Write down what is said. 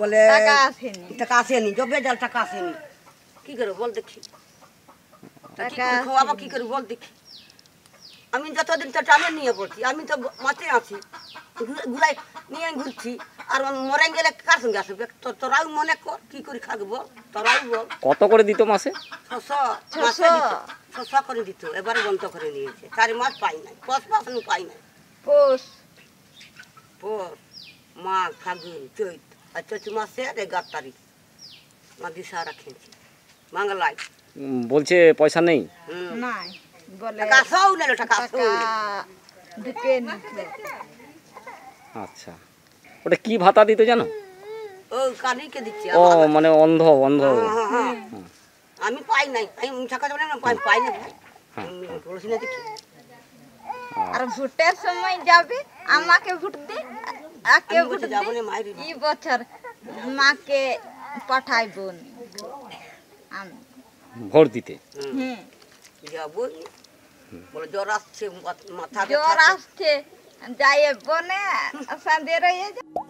বলে টাকা আসেনি টাকা আসেনি জবে জাল টাকা আসেনি কি করবো বল দেখি খাওয়াবো কি করবো বল দেখি আমি যতদিন তো টানে নিয়ে পড়ছি আমি তো মাঠে আছি ঘুরাই নিয়ে ঘুরছি আর মরে গেলে কার সঙ্গে আসবে তোরাও মনে কর কি করে খাবো তোরাও বল কত করে দিত মাসে ছশো মাসে ছশো করে দিত এবারে বন্ধ করে নিয়েছে চারি মাস পাই নাই পশ মাস আমি পাই নাই পৌষ পৌষ মাঘ ফাগুন চৈত্র আর আচ্ছা, চৈত্র মাসের এগারো তারিখ আমার দিশা খেয়েছি বাংলায় বলছে পয়সা নেই টাকা আচ্ছা ওটা কি ভাতা দিতে জানো ও কানিকে দিচ্ছে ও মানে অন্ধ অন্ধ হ্যাঁ, হ্যাঁ, হ্যাঁ। আমি পাই নাই আমি টাকা দেব না পাই পাই না আর ভোটের সময় যাবে আমাকে ভোট দে এই বছর মাকে পাঠাই বোন আমি ভোট দিতে বলে জ্বর আসছে মাথা জ্বর আসছে যাই বনে সাঁদে রয়ে